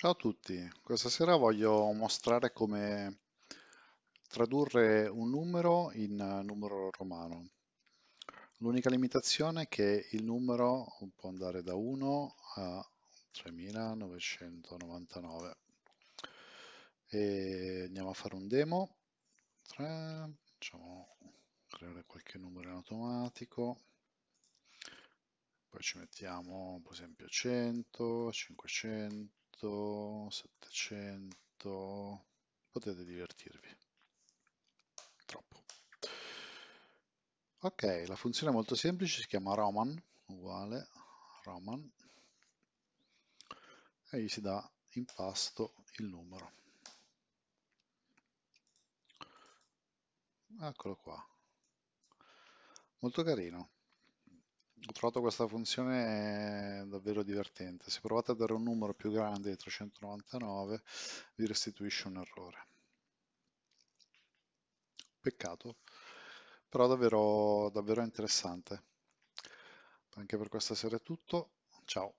Ciao a tutti, questa sera voglio mostrare come tradurre un numero in eh, numero romano. L'unica limitazione è che il numero può andare da 1 a 3999. E andiamo a fare un demo. 3, diciamo, creare qualche numero in automatico. Poi ci mettiamo per esempio 100, 500. 800, 700, potete divertirvi. Troppo. Ok, la funzione è molto semplice, si chiama Roman, uguale Roman, e gli si dà in pasto il numero. Eccolo qua. Molto carino ho trovato questa funzione eh, davvero divertente. Se provate a dare un numero più grande di 399, vi restituisce un errore. Peccato, però davvero, davvero interessante. Anche per questa sera è tutto. Ciao.